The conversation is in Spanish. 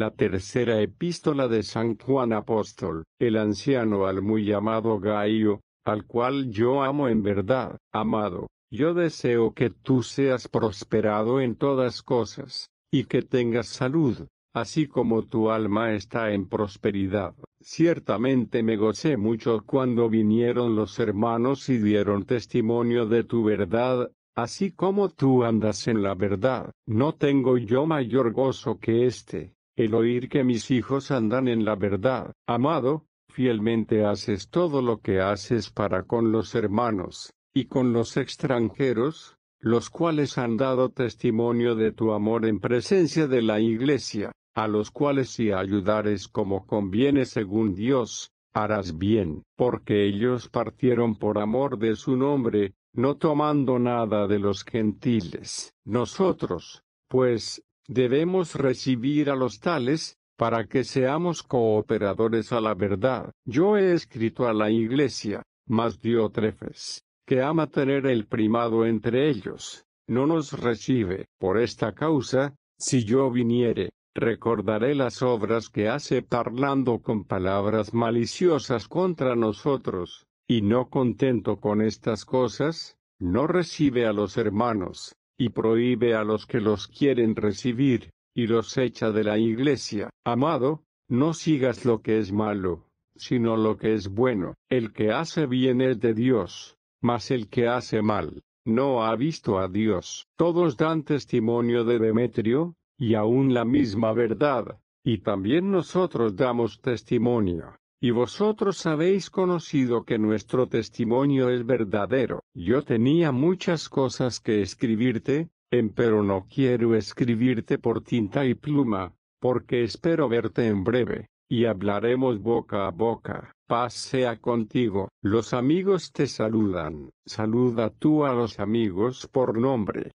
La tercera epístola de San Juan Apóstol, el anciano al muy llamado Gaio, al cual yo amo en verdad, amado, yo deseo que tú seas prosperado en todas cosas, y que tengas salud, así como tu alma está en prosperidad. Ciertamente me gocé mucho cuando vinieron los hermanos y dieron testimonio de tu verdad, así como tú andas en la verdad. No tengo yo mayor gozo que este, el oír que mis hijos andan en la verdad, amado, fielmente haces todo lo que haces para con los hermanos, y con los extranjeros, los cuales han dado testimonio de tu amor en presencia de la Iglesia, a los cuales si ayudares como conviene según Dios, harás bien, porque ellos partieron por amor de su nombre, no tomando nada de los gentiles. Nosotros, pues, Debemos recibir a los tales, para que seamos cooperadores a la verdad. Yo he escrito a la iglesia, mas Diotrefes, que ama tener el primado entre ellos, no nos recibe. Por esta causa, si yo viniere, recordaré las obras que hace parlando con palabras maliciosas contra nosotros, y no contento con estas cosas, no recibe a los hermanos, y prohíbe a los que los quieren recibir, y los echa de la iglesia. Amado, no sigas lo que es malo, sino lo que es bueno. El que hace bien es de Dios, mas el que hace mal, no ha visto a Dios. Todos dan testimonio de Demetrio, y aún la misma verdad, y también nosotros damos testimonio, y vosotros habéis conocido que nuestro testimonio es verdadero. Yo tenía muchas cosas que escribirte, empero no quiero escribirte por tinta y pluma, porque espero verte en breve, y hablaremos boca a boca. Paz sea contigo. Los amigos te saludan. Saluda tú a los amigos por nombre.